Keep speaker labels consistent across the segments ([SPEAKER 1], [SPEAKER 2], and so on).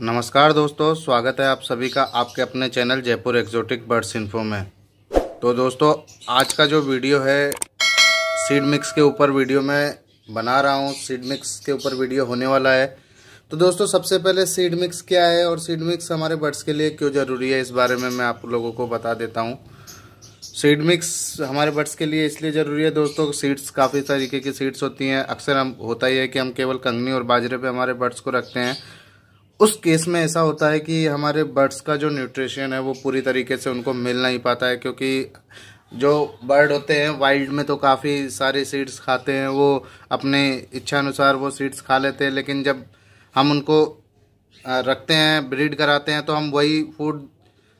[SPEAKER 1] नमस्कार दोस्तों स्वागत है आप सभी का आपके अपने channel Jaipur exotic birds info में तो दोस्तों आज का जो वीडियो है सीड मिक्स के ऊपर वीडियो मैं बना रहा हूँ सीड मिक्स के ऊपर वीडियो होने वाला है तो दोस्तों सबसे पहले सीड मिक्स क्या है और सीड मिक्स हमारे बर्ड्स के लिए क्यों ज़रूरी है इस बारे में मैं आप लोगों को बता देता हूँ सीड मिक्स हमारे बर्ड्स के लिए इसलिए ज़रूरी है दोस्तों सीड्स काफ़ी तरीके की सीड्स होती हैं अक्सर हम होता ही है कि हम केवल कंगनी और बाजरे पे हमारे बर्ड्स को रखते हैं उस केस में ऐसा होता है कि हमारे बर्ड्स का जो न्यूट्रिशन है वो पूरी तरीके से उनको मिल नहीं पाता है क्योंकि जो बर्ड होते हैं वाइल्ड में तो काफ़ी सारे सीड्स खाते हैं वो अपने इच्छा अनुसार वो सीड्स खा लेते हैं लेकिन जब हम उनको रखते हैं ब्रीड कराते हैं तो हम वही फूड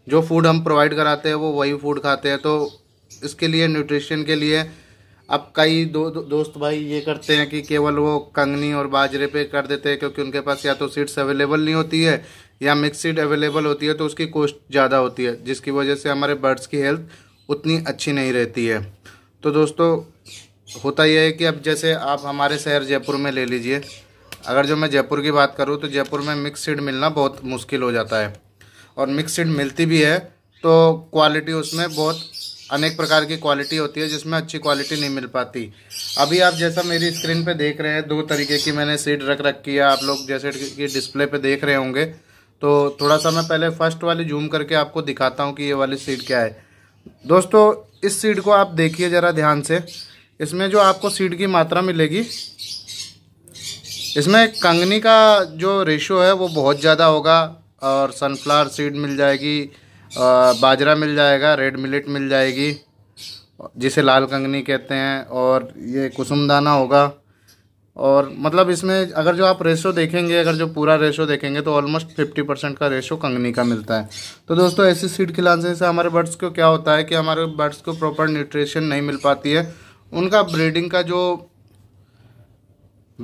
[SPEAKER 1] जो फूड हम प्रोवाइड कराते हैं वो वही फूड खाते हैं तो इसके लिए न्यूट्रिशन के लिए अब कई दो, दो, दोस्त भाई ये करते हैं कि केवल वो कंगनी और बाजरे पे कर देते हैं क्योंकि उनके पास या तो सीड्स अवेलेबल नहीं होती है या मिक्स सीड अवेलेबल होती है तो उसकी कॉस्ट ज़्यादा होती है जिसकी वजह से हमारे बर्ड्स की हेल्थ उतनी अच्छी नहीं रहती है तो दोस्तों होता यह है कि अब जैसे आप हमारे शहर जयपुर में ले लीजिए अगर जो मैं जयपुर की बात करूँ तो जयपुर में मिक्स सीड मिलना बहुत मुश्किल हो जाता है और मिक्स सीड मिलती भी है तो क्वालिटी उसमें बहुत अनेक प्रकार की क्वालिटी होती है जिसमें अच्छी क्वालिटी नहीं मिल पाती अभी आप जैसा मेरी स्क्रीन पे देख रहे हैं दो तरीके की मैंने सीट रख रखी है आप लोग जैसे कि डिस्प्ले पे देख रहे होंगे तो थोड़ा सा मैं पहले फर्स्ट वाली जूम करके आपको दिखाता हूँ कि ये वाली सीट क्या है दोस्तों इस सीट को आप देखिए ज़रा ध्यान से इसमें जो आपको सीट की मात्रा मिलेगी इसमें कंगनी का जो रेशो है वो बहुत ज़्यादा होगा और सनफ्लावर सीड मिल जाएगी बाजरा मिल जाएगा रेड मिलेट मिल जाएगी जिसे लाल कंगनी कहते हैं और ये कुसुम दाना होगा और मतलब इसमें अगर जो आप रेशो देखेंगे अगर जो पूरा रेशो देखेंगे तो ऑलमोस्ट फिफ्टी परसेंट का रेशो कंगनी का मिलता है तो दोस्तों ऐसी सीड खिलाने से हमारे बर्ड्स को क्या होता है कि हमारे बर्ड्स को प्रॉपर न्यूट्रिशन नहीं मिल पाती है उनका ब्रीडिंग का जो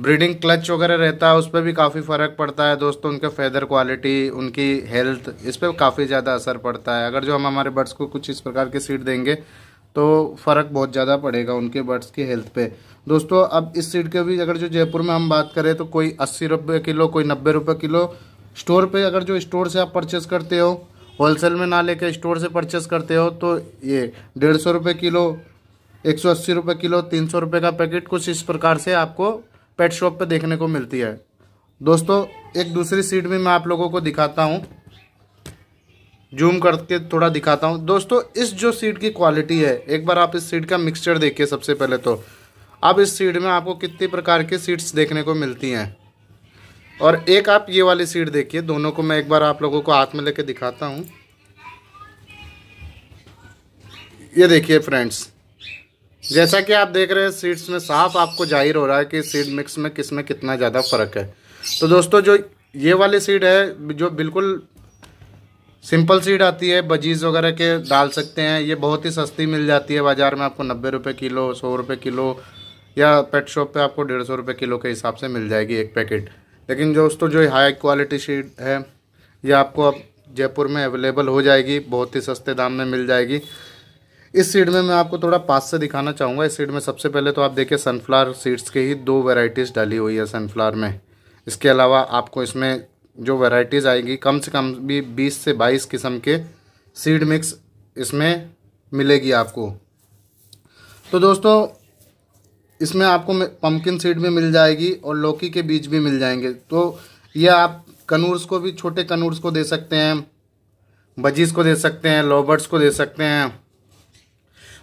[SPEAKER 1] ब्रीडिंग क्लच वगैरह रहता है उस पर भी काफ़ी फ़र्क पड़ता है दोस्तों उनके फेदर क्वालिटी उनकी हेल्थ इस पर काफ़ी ज़्यादा असर पड़ता है अगर जो हम हमारे बर्ड्स को कुछ इस प्रकार की सीड देंगे तो फ़र्क बहुत ज़्यादा पड़ेगा उनके बर्ड्स की हेल्थ पे दोस्तों अब इस सीड के भी अगर जो जयपुर में हम बात करें तो कोई अस्सी रुपये किलो कोई नब्बे रुपये किलो स्टोर पर अगर जो स्टोर से आप परचेस करते हो होलसेल में ना लेकर स्टोर से परचेस करते हो तो ये डेढ़ सौ रुपये किलो एक सौ अस्सी रुपये किलो तीन सौ रुपये का पैकेट कुछ इस प्रकार से आपको पेट शॉप पे देखने को मिलती है दोस्तों एक दूसरी सीट भी मैं आप लोगों को दिखाता हूँ जूम करके थोड़ा दिखाता हूँ दोस्तों इस जो सीट की क्वालिटी है एक बार आप इस सीट का मिक्सचर देखिए सबसे पहले तो अब इस सीट में आपको कितनी प्रकार की सीट्स देखने को मिलती हैं और एक आप ये वाली सीट देखिए दोनों को मैं एक बार आप लोगों को हाथ में लेके दिखाता हूँ ये देखिए फ्रेंड्स जैसा कि आप देख रहे हैं सीड्स में साफ आपको जाहिर हो रहा है कि सीड मिक्स में किस में कितना ज़्यादा फ़र्क है तो दोस्तों जो ये वाली सीड है जो बिल्कुल सिंपल सीड आती है बजीज वगैरह के डाल सकते हैं ये बहुत ही सस्ती मिल जाती है बाज़ार में आपको नब्बे रुपये किलो सौ रुपये किलो या पेट शॉप पे आपको डेढ़ सौ रुपये किलो के हिसाब से मिल जाएगी एक पैकेट लेकिन दोस्तों जो हाई क्वालिटी सीड है ये आपको अब जयपुर में अवेलेबल हो जाएगी बहुत ही सस्ते दाम में मिल जाएगी इस सीड में मैं आपको थोड़ा पास से दिखाना चाहूँगा इस सीड में सबसे पहले तो आप देखिए सनफ्लावर सीड्स के ही दो वेराइटीज़ डाली हुई है सनफ्लावर में इसके अलावा आपको इसमें जो वेराइटीज़ आएगी कम से कम भी बीस से बाईस किस्म के सीड मिक्स इसमें मिलेगी आपको तो दोस्तों इसमें आपको पम्पकिन सीड भी मिल जाएगी और लौकी के बीज भी मिल जाएंगे तो ये आप कनूर्स को भी छोटे कनूर्स को दे सकते हैं बजीज को दे सकते हैं लोबर्ट्स को दे सकते हैं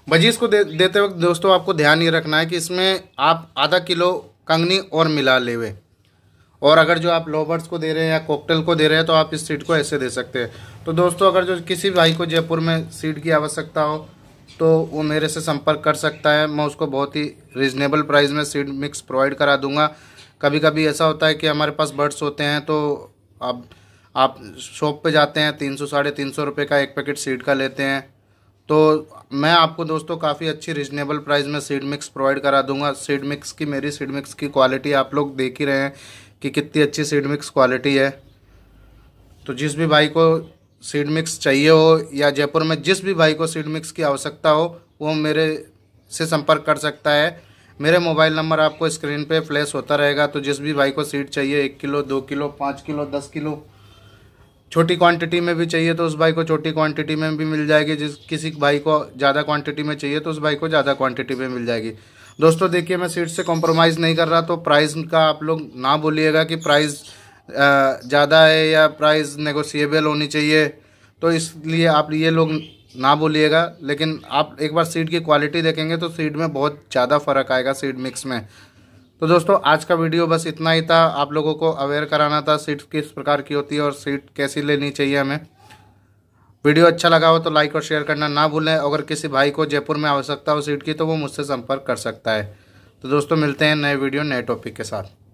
[SPEAKER 1] भजी इसको दे, देते वक्त दोस्तों आपको ध्यान ये रखना है कि इसमें आप आधा किलो कंगनी और मिला ले और अगर जो आप लोबर्स को दे रहे हैं या कोकटल को दे रहे हैं तो आप इस सीट को ऐसे दे सकते हैं तो दोस्तों अगर जो किसी भाई को जयपुर में सीट की आवश्यकता हो तो वो मेरे से संपर्क कर सकता है मैं उसको बहुत ही रिजनेबल प्राइस में सीड मिक्स प्रोवाइड करा दूंगा कभी कभी ऐसा होता है कि हमारे पास बर्ड्स होते हैं तो अब आप शॉप पे जाते हैं तीन सौ साढ़े तीन सौ रुपये का एक पैकेट सीड का लेते हैं तो मैं आपको दोस्तों काफ़ी अच्छी रिजनेबल प्राइस में सीड मिक्स प्रोवाइड करा दूंगा सीड मिक्स की मेरी सीड मिक्स की क्वालिटी आप लोग देख ही रहे हैं कि कितनी अच्छी सीड मिक्स क्वालिटी है तो जिस भी भाई को सीड मिक्स चाहिए हो या जयपुर में जिस भी भाई को सीड मिक्स की आवश्यकता हो वो मेरे से संपर्क कर सकता है मेरे मोबाइल नंबर आपको स्क्रीन पे फ्लैश होता रहेगा तो जिस भी भाई को सीड चाहिए एक किलो दो किलो पाँच किलो दस किलो छोटी क्वांटिटी में भी चाहिए तो उस भाई को छोटी क्वांटिटी में भी मिल जाएगी जिस किसी भाई को ज़्यादा क्वांटिटी में चाहिए तो उस भाई को ज़्यादा क्वांटिटी में मिल जाएगी दोस्तों देखिए मैं सीट से कॉम्प्रोमाइज़ नहीं कर रहा तो प्राइस का आप लोग ना बोलिएगा कि प्राइस ज़्यादा है या प्राइस नेगोशिएबल होनी चाहिए तो इसलिए आप ये लोग ना बोलिएगा लेकिन आप एक बार सीट की क्वालिटी देखेंगे तो सीट में बहुत ज़्यादा फ़र्क आएगा सीट मिक्स में तो दोस्तों आज का वीडियो बस इतना ही था आप लोगों को अवेयर कराना था सीट किस प्रकार की होती है और सीट कैसी लेनी चाहिए हमें वीडियो अच्छा लगा हो तो लाइक और शेयर करना ना भूलें अगर किसी भाई को जयपुर में आवश्यकता हो सीट की तो वो मुझसे संपर्क कर सकता है तो दोस्तों मिलते हैं नए वीडियो नए टॉपिक के साथ